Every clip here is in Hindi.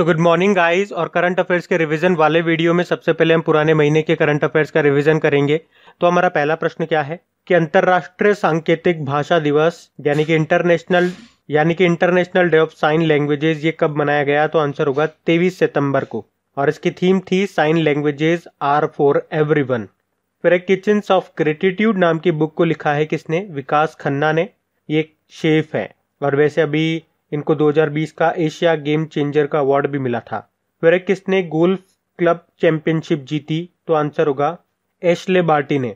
सो गुड मॉर्निंग गाइस और करंट अफेयर्स के रिवीजन वाले वीडियो में सबसे पहले हम पुराने महीने के करंट अफेयर्स का रिवीजन करेंगे तो हमारा पहला प्रश्न क्या है कि अंतर्राष्ट्रीय सांकेतिक भाषा दिवस यानी कि इंटरनेशनल यानी कि international day of sign languages ये कब मनाया गया तो आंसर होगा तेईस सितंबर को और इसकी थीम थी sign languages are for every फिर एक किचन्स ऑफ ग्रेटिट्यूड नाम की बुक को लिखा है किसने विकास खन्ना ने ये शेफ है और वैसे अभी इनको 2020 का एशिया गेम चेंजर का अवार्ड भी मिला था वेरे किसने गोल्फ क्लब चैंपियनशिप जीती तो आंसर होगा एशले बार्टी ने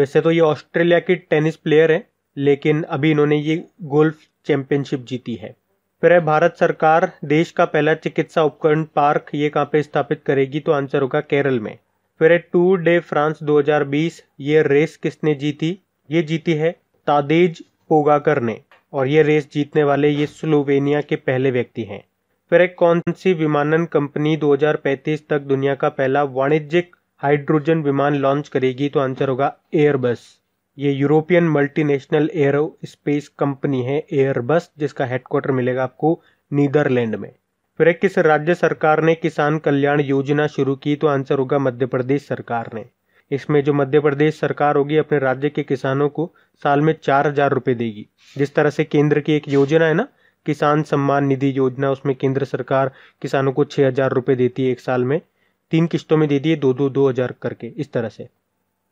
वैसे तो ये ऑस्ट्रेलिया के टेनिस प्लेयर हैं लेकिन अभी इन्होंने ये गोल्फ चैंपियनशिप जीती है फिर भारत सरकार देश का पहला चिकित्सा उपकरण पार्क ये कहाँ पे स्थापित करेगी तो आंसर होगा केरल में फिर टूर डे फ्रांस 2020 ये रेस किसने जीती ये जीती है तादेज पोगाकर ने और ये रेस जीतने वाले ये स्लोवेनिया के पहले व्यक्ति हैं फिर एक कौन सी विमानन कंपनी 2035 तक दुनिया का पहला वाणिज्यिक हाइड्रोजन विमान लॉन्च करेगी तो आंसर होगा एयरबस ये European multinational aerospace company है एयरबस जिसका हेडक्वार्टर मिलेगा आपको नीदरलैंड में फिर एक किस राज्य सरकार ने किसान कल्याण योजना शुरू की तो आंसर होगा मध्य प्रदेश सरकार ने इसमें जो मध्य प्रदेश सरकार होगी अपने राज्य के किसानों को साल में चार हजार रुपये देगी जिस तरह से केंद्र की एक योजना है ना किसान सम्मान निधि योजना उसमें केंद्र सरकार किसानों को छः हजार रुपये देती है एक साल में तीन किस्तों में देती है दो दो दो हजार करके इस तरह से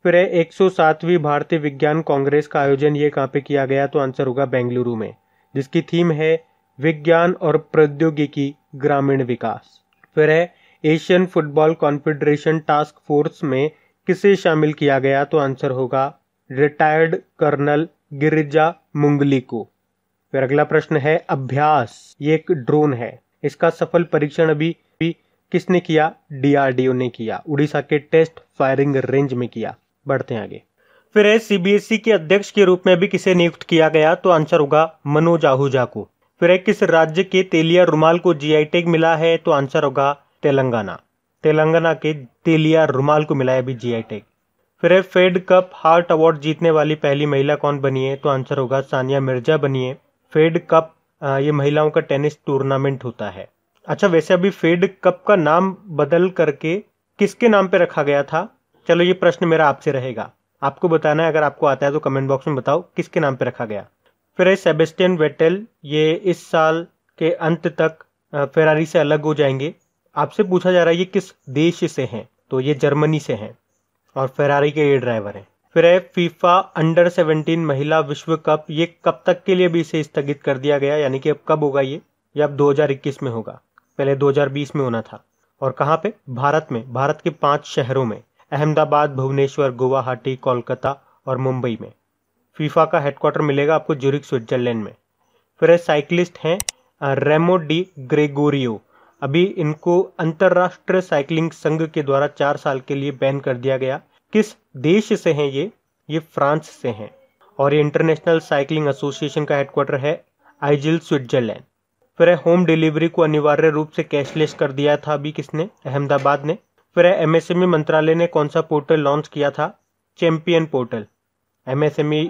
फिर है एक सौ सातवीं भारतीय विज्ञान कांग्रेस का आयोजन ये कहाँ पे किया गया तो आंसर होगा बेंगलुरु में जिसकी थीम है विज्ञान और प्रौद्योगिकी ग्रामीण विकास फिर है Asian football confederation task force में किसे शामिल किया गया तो आंसर होगा रिटायर्ड कर्नल गिरिजा मुंगली को फिर अगला प्रश्न है अभ्यास ये एक ड्रोन है इसका सफल परीक्षण अभी भी किसने किया डीआरडीओ ने किया उड़ीसा के टेस्ट फायरिंग रेंज में किया बढ़ते आगे फिर है सीबीएसई के अध्यक्ष के रूप में भी किसे नियुक्त किया गया तो आंसर होगा मनोज आहूजा को फिर है किस राज्य के तेलिया रुमाल को जीआई टैग मिला है तो आंसर होगा तेलंगाना तेलंगाना के तेलिया रुमाल को मिला है अभी जीआई टैग फिर है फेड कप हार्ट अवार्ड जीतने वाली पहली महिला कौन बनी है तो आंसर होगा सानिया मिर्जा बनी है फेड कप ये महिलाओं का टेनिस टूर्नामेंट होता है अच्छा वैसे अभी फेड कप का नाम बदल करके किसके नाम पे रखा गया था चलो ये प्रश्न मेरा आपसे रहेगा आपको बताना है अगर आपको आता है तो कमेंट बॉक्स में बताओ किसके नाम पे रखा गया फिर है सेबेस्टियन वेटेल ये इस साल के अंत तक फेरारी से अलग हो जाएंगे आपसे पूछा जा रहा है ये किस देश से हैं तो ये जर्मनी से हैं और फेरारी के ये ड्राइवर हैं फिर है फीफा अंडर 17 महिला विश्व कप ये कब तक के लिए भी इसे स्थगित कर दिया गया यानी कि अब कब होगा ये ये अब 2021 में होगा पहले 2020 में होना था और कहाँ पे भारत में भारत के पांच शहरों में अहमदाबाद भुवनेश्वर गुवाहाटी कोलकाता और मुंबई में फीफा का हेडक्वार्टर मिलेगा आपको जूरिक स्विट्जरलैंड में फिर साइकिलिस्ट हैं रेमो डी ग्रेगोरियो अभी इनको अंतरराष्ट्रीय साइकिलिंग संघ के द्वारा चार साल के लिए बैन कर दिया गया किस देश से हैं ये ये फ्रांस से हैं और ये इंटरनेशनल साइकिलिंग एसोसिएशन का हेडक्वार्टर है आइजिल स्विट्जरलैंड फिर है होम डिलीवरी को अनिवार्य रूप से कैशलेस कर दिया था अभी किसने अहमदाबाद ने फिर है एमएसएमई मंत्रालय ने कौन सा पोर्टल लॉन्च किया था चैंपियन पोर्टल एमएसएमई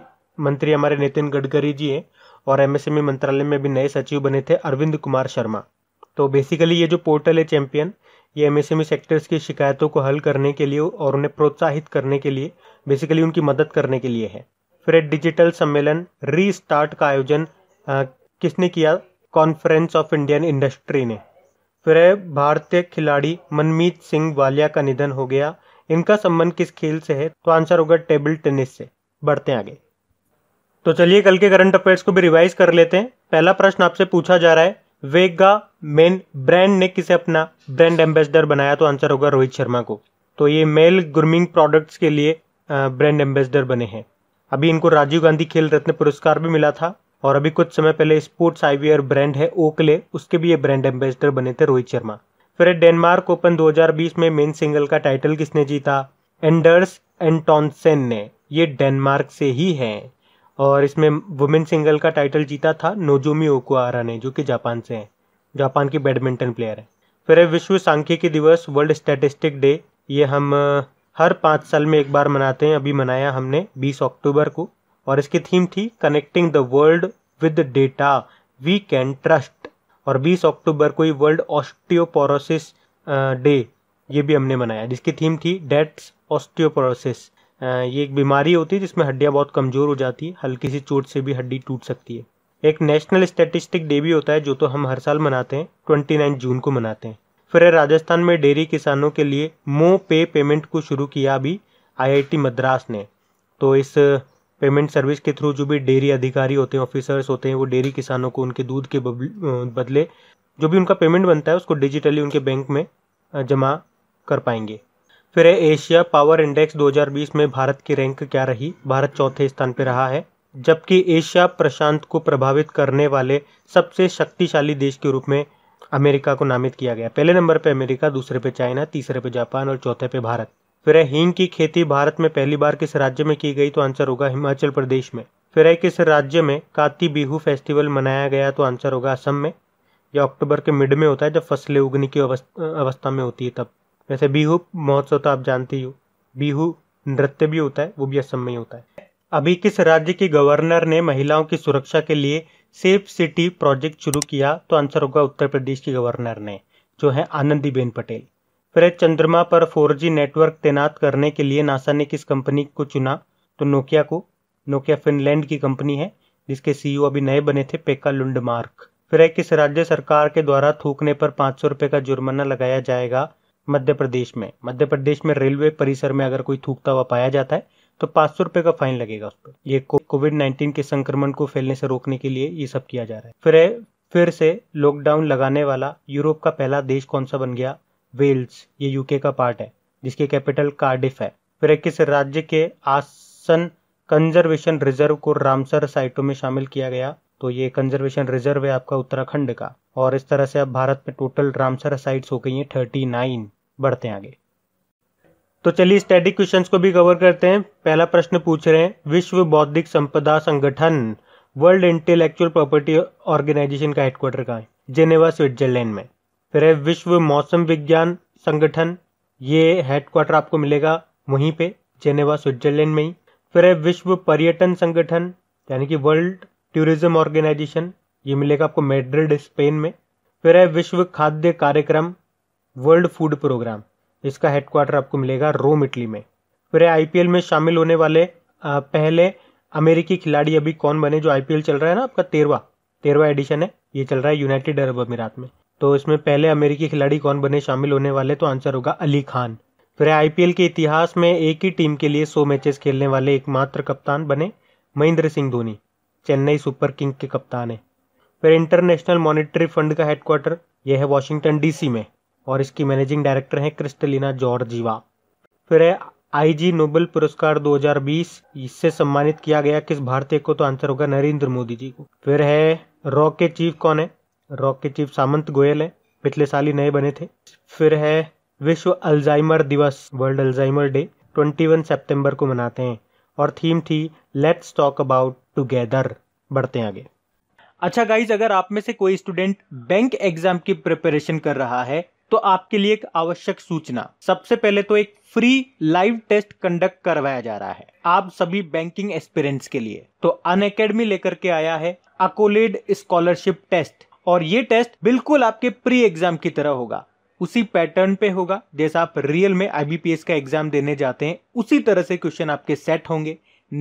मंत्री हमारे नितिन गडकरी जी हैं और एमएसएमई मंत्रालय में भी नए सचिव बने थे अरविंद कुमार शर्मा तो बेसिकली ये जो पोर्टल है चैम्पियन ये एमएसएमई सेक्टर्स e की शिकायतों को हल करने के लिए और उन्हें प्रोत्साहित करने के लिए बेसिकली उनकी मदद करने के लिए है फिर डिजिटल सम्मेलन स्टार्ट का आयोजन आ, किसने किया कॉन्फ्रेंस ऑफ इंडियन इंडस्ट्री ने फिर भारतीय खिलाड़ी मनमीत सिंह वालिया का निधन हो गया इनका संबंध किस खेल से है तो आंसर होगा टेबल टेनिस से बढ़ते हैं आगे तो चलिए कल के करंट अफेयर्स को भी रिवाइज कर लेते हैं पहला प्रश्न आपसे पूछा जा रहा है वेगा मेन ब्रांड ने किसे अपना ब्रांड एम्बेसडर बनाया तो आंसर होगा रोहित शर्मा को तो ये मेल ग्रूमिंग प्रोडक्ट्स के लिए ब्रांड एम्बेसडर बने हैं अभी इनको राजीव गांधी खेल रत्न पुरस्कार भी मिला था और अभी कुछ समय पहले स्पोर्ट्स आईवीआर ब्रांड है ओकले उसके भी ये ब्रांड एम्बेसडर बने थे रोहित शर्मा फिर डेनमार्क ओपन 2020 में मेन सिंगल का टाइटल किसने जीता एंडर्स एंटोनसेन ने ये डेनमार्क से ही हैं और इसमें वुमेन सिंगल का टाइटल जीता था नोजोमी ओकुआरा ने जो कि जापान से हैं जापान की बैडमिंटन प्लेयर है फिर है विश्व सांख्यिकी दिवस वर्ल्ड स्टैटिस्टिक डे ये हम हर पाँच साल में एक बार मनाते हैं अभी मनाया हमने बीस अक्टूबर को और इसकी थीम थी connecting the world with data we can trust और 20 अक्टूबर को ही वर्ल्ड ऑस्टियोपोरोसिस डे ये भी हमने मनाया जिसकी थीम थी डेट्स ऑस्टियोपोरोसिस ये एक बीमारी होती है जिसमें हड्डियाँ बहुत कमज़ोर हो जाती है हल्की सी चोट से भी हड्डी टूट सकती है एक नेशनल स्टेटिस्टिक डे भी होता है जो तो हम हर साल मनाते हैं ट्वेंटी नाइन जून को मनाते हैं फिर राजस्थान में डेयरी किसानों के लिए मो पे पेमेंट को शुरू किया अभी आईआईटी मद्रास ने तो इस पेमेंट सर्विस के थ्रू जो भी डेयरी अधिकारी होते हैं ऑफिसर्स होते हैं वो डेयरी किसानों को उनके दूध के बदले जो भी उनका पेमेंट बनता है उसको डिजिटली उनके बैंक में जमा कर पाएंगे फिर है एशिया पावर इंडेक्स 2020 में भारत की रैंक क्या रही भारत चौथे स्थान पर रहा है जबकि एशिया प्रशांत को प्रभावित करने वाले सबसे शक्तिशाली देश के रूप में अमेरिका को नामित किया गया पहले नंबर पे अमेरिका दूसरे पे चाइना तीसरे पे जापान और चौथे पे भारत फिर है हींग की खेती भारत में पहली बार किस राज्य में की गई तो आंसर होगा हिमाचल प्रदेश में फिर है किस राज्य में काती बिहू फेस्टिवल मनाया गया तो आंसर होगा असम में यह अक्टूबर के मिड में होता है जब फसलें उगने की अवस्था में होती है तब वैसे बिहू महोत्सव तो आप जानती हो बिहू नृत्य भी होता है वो भी असम में ही होता है अभी किस राज्य के गवर्नर ने महिलाओं की सुरक्षा के लिए सेफ सिटी प्रोजेक्ट शुरू किया तो आंसर होगा उत्तर प्रदेश के गवर्नर ने जो है आनंदीबेन पटेल फिर चंद्रमा पर फोर नेटवर्क तैनात करने के लिए नासा ने किस कंपनी को चुना तो नोकिया को नोकिया फिनलैंड की कंपनी है जिसके सीईओ e अभी नए बने थे पेका लुंडमार्क फिर किस राज्य सरकार के द्वारा थूकने पर पांच सौ रुपए का जुर्माना लगाया जाएगा मध्य प्रदेश में मध्य प्रदेश में रेलवे परिसर में अगर कोई थूकता हुआ पाया जाता है तो पाँच सौ रुपए का फाइन लगेगा उस पर ये कोविड नाइन्टीन के संक्रमण को फैलने से रोकने के लिए ये सब किया जा रहा है फिर है फिर से लॉकडाउन लगाने वाला यूरोप का पहला देश कौन सा बन गया वेल्स ये यूके का पार्ट है जिसके कैपिटल कार्डिफ है फिर है किस राज्य के आसन कंजर्वेशन रिजर्व को रामसर साइटों में शामिल किया गया तो ये कंजर्वेशन रिजर्व है आपका उत्तराखंड का और इस तरह से अब भारत में टोटल रामसर साइट्स हो गई हैं थर्टी नाइन बढ़ते हैं आगे तो चलिए स्टैटिक क्वेश्चंस को भी कवर करते हैं पहला प्रश्न पूछ रहे हैं विश्व बौद्धिक संपदा संगठन वर्ल्ड इंटेलेक्चुअल प्रॉपर्टी ऑर्गेनाइजेशन का हेडक्वार्टर कहाँ है जेनेवा स्विट्जरलैंड में फिर है विश्व मौसम विज्ञान संगठन ये हेडक्वार्टर आपको मिलेगा वहीं पे जेनेवा स्विट्जरलैंड में ही फिर है विश्व पर्यटन संगठन यानी कि वर्ल्ड टूरिज्म ऑर्गेनाइजेशन ये मिलेगा आपको मेड्रिड स्पेन में फिर है विश्व खाद्य कार्यक्रम वर्ल्ड फूड प्रोग्राम इसका हेडक्वार्टर आपको मिलेगा रोम इटली में फिर है आईपीएल में शामिल होने वाले पहले अमेरिकी खिलाड़ी अभी कौन बने जो आईपीएल चल रहा है ना आपका तेरवा तेरवा एडिशन है ये चल रहा है यूनाइटेड अरब अमीरात में तो इसमें पहले अमेरिकी खिलाड़ी कौन बने शामिल होने वाले तो आंसर होगा अली खान फिर आईपीएल के इतिहास में एक ही टीम के लिए सो मैचेस खेलने वाले एकमात्र कप्तान बने महेंद्र सिंह धोनी चेन्नई सुपर किंग के कप्तान है फिर इंटरनेशनल मॉनिटरी फंड का हेडक्वार्टर यह है वॉशिंगटन डीसी में और इसकी मैनेजिंग डायरेक्टर हैं क्रिस्टलिना जॉर्जीवा फिर है आईजी नोबेल पुरस्कार 2020 इससे सम्मानित किया गया किस भारतीय को तो आंसर होगा नरेंद्र मोदी जी को फिर है रॉक के चीफ कौन है रॉक के चीफ सामंत गोयल है पिछले साल ही नए बने थे फिर है विश्व अल्जाइमर दिवस वर्ल्ड अल्जाइमर डे 21 सितंबर को मनाते हैं और थीम थी लेट्स टॉक अबाउट टुगेदर बढ़ते हैं आगे अच्छा गाइज अगर आप में से कोई स्टूडेंट बैंक एग्जाम की प्रिपरेशन कर रहा है तो आपके लिए एक आवश्यक सूचना सबसे पहले तो एक फ्री लाइव टेस्ट कंडक्ट करवाया जा रहा है आप सभी बैंकिंग एक्सपीरियंस के लिए तो अन अकेडमी लेकर के आया है अकोलेड स्कॉलरशिप टेस्ट और ये टेस्ट बिल्कुल आपके प्री एग्जाम की तरह होगा उसी पैटर्न पे होगा जैसा आप रियल में आईबीपीएस का एग्जाम देने जाते हैं उसी तरह से क्वेश्चन आपके सेट होंगे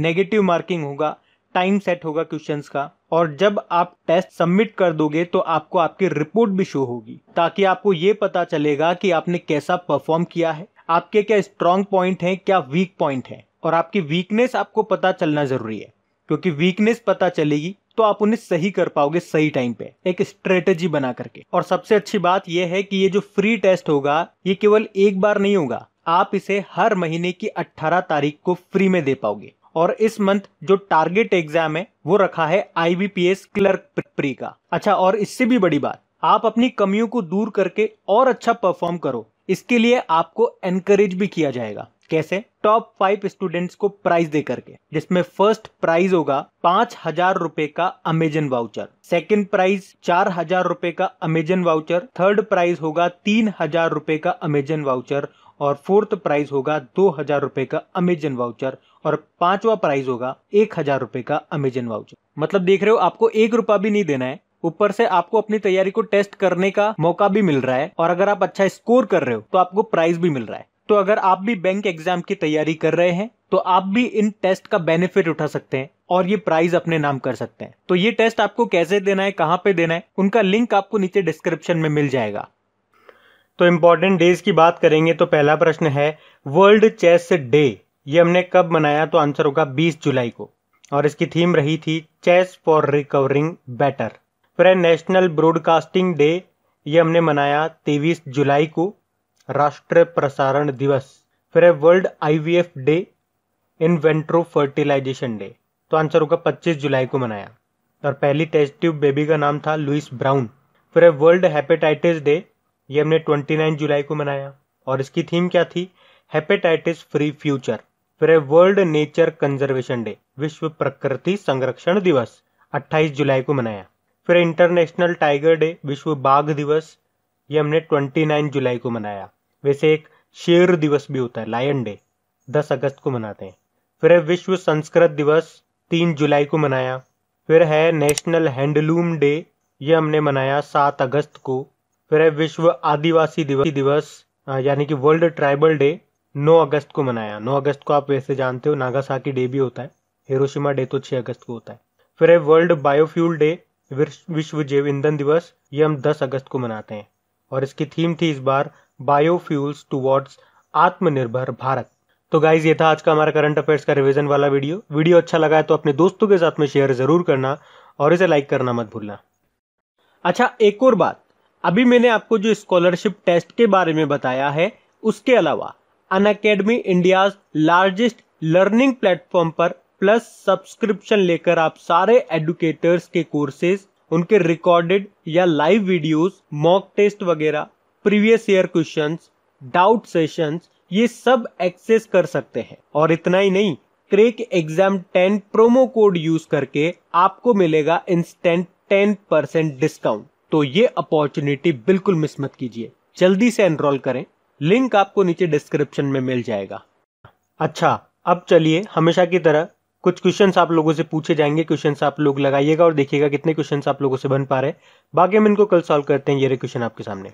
नेगेटिव मार्किंग होगा टाइम सेट होगा क्वेश्चंस का और जब आप टेस्ट सबमिट कर दोगे तो आपको आपकी रिपोर्ट भी शो होगी ताकि आपको ये पता चलेगा कि आपने कैसा परफॉर्म किया है आपके क्या स्ट्रांग पॉइंट हैं क्या वीक पॉइंट हैं और आपकी वीकनेस आपको पता चलना ज़रूरी है क्योंकि वीकनेस पता चलेगी तो आप उन्हें सही कर पाओगे सही टाइम पे एक स्ट्रेटेजी बना करके और सबसे अच्छी बात यह है कि ये जो फ्री टेस्ट होगा ये केवल एक बार नहीं होगा आप इसे हर महीने की 18 तारीख को फ्री में दे पाओगे और इस मंथ जो टारगेट एग्जाम है वो रखा है आईबीपीएस क्लर्क प्री का अच्छा और इससे भी बड़ी बात आप अपनी कमियों को दूर करके और अच्छा परफॉर्म करो इसके लिए आपको एनकरेज भी किया जाएगा कैसे टॉप फाइव स्टूडेंट्स को प्राइज दे करके जिसमें फर्स्ट प्राइज होगा पांच हजार रूपए का अमेजन वाउचर सेकंड प्राइज चार हजार रूपए का अमेजन वाउचर थर्ड प्राइज होगा तीन हजार रूपए का अमेजन वाउचर और फोर्थ प्राइज होगा दो हजार रूपए का अमेजन वाउचर और पांचवा प्राइज होगा एक हजार रूपए का अमेजन वाउचर मतलब देख रहे हो आपको एक रूपया भी नहीं देना है ऊपर से आपको अपनी तैयारी को टेस्ट करने का मौका भी मिल रहा है और अगर आप अच्छा स्कोर कर रहे हो तो आपको प्राइज भी मिल रहा है तो अगर आप भी बैंक एग्जाम की तैयारी कर रहे हैं तो आप भी इन टेस्ट का बेनिफिट उठा सकते हैं और ये प्राइज अपने नाम कर सकते हैं तो ये टेस्ट आपको कैसे देना है कहाँ पे देना है उनका लिंक आपको नीचे डिस्क्रिप्शन में मिल जाएगा तो इम्पॉर्टेंट डेज की बात करेंगे तो पहला प्रश्न है वर्ल्ड चेस डे ये हमने कब मनाया तो आंसर होगा 20 जुलाई को और इसकी थीम रही थी चेस फॉर रिकवरिंग बेटर फिर नेशनल ब्रॉडकास्टिंग डे ये हमने मनाया 23 जुलाई को राष्ट्र प्रसारण दिवस फिर world IVF day in vitro fertilization day तो आंसर होगा 25 जुलाई को मनाया और पहली टेस्ट ट्यूब बेबी का नाम था लुइस ब्राउन फिर वर्ल्ड हेपेटाइटिस डे ये हमने 29 जुलाई को मनाया और इसकी थीम क्या थी हेपेटाइटिस फ्री फ्यूचर फिर वर्ल्ड नेचर कंजर्वेशन डे विश्व प्रकृति संरक्षण दिवस 28 जुलाई को मनाया फिर इंटरनेशनल टाइगर डे विश्व बाघ दिवस ये हमने 29 जुलाई को मनाया वैसे एक शेर दिवस भी होता है लायन डे 10 अगस्त को मनाते हैं फिर विश्व संस्कृत दिवस 3 जुलाई को मनाया फिर है नेशनल हैंडलूम डे ये हमने मनाया 7 अगस्त को फिर है विश्व आदिवासी दिवस दिवस यानी कि वर्ल्ड ट्राइबल डे 9 अगस्त को मनाया 9 अगस्त को आप वैसे जानते हो नागासाकी डे भी होता है हिरोशिमा डे तो 6 अगस्त को होता है फिर है वर्ल्ड बायोफ्यूल डे विश्व जैव ईंधन दिवस ये हम 10 अगस्त को मनाते हैं और इसकी थीम थी इस बार बायोफ्यूल्स टूवर्ड्स आत्मनिर्भर भारत तो गाइज ये था आज का हमारा करंट अफेयर्स का रिवीजन वाला वीडियो वीडियो अच्छा लगा है तो अपने दोस्तों के साथ में शेयर जरूर करना और इसे लाइक करना मत भूलना अच्छा एक और बात अभी मैंने आपको जो स्कॉलरशिप टेस्ट के बारे में बताया है उसके अलावा Unacademy India largest learning platform पर प्लस सब्सक्रिप्शन लेकर आप सारे एडुकेटर्स के कोर्सेज उनके रिकॉर्डेड या लाइव वीडियोस मॉक टेस्ट वगैरह previous year questions doubt sessions ये सब एक्सेस कर सकते हैं और इतना ही नहीं crack exam ten promo code use करके आपको मिलेगा इंस्टेंट टेन परसेंट डिस्काउंट तो ये अपॉर्चुनिटी बिल्कुल मिस मत कीजिए जल्दी से एनरोल करें लिंक आपको नीचे डिस्क्रिप्शन में मिल जाएगा अच्छा अब चलिए हमेशा की तरह कुछ क्वेश्चन आप लोगों से पूछे जाएंगे क्वेश्चन आप लोग लगाइएगा और देखिएगा कितने क्वेश्चन आप लोगों से बन पा रहे हैं बाकी हम इनको कल सॉल्व करते हैं ये क्वेश्चन आपके सामने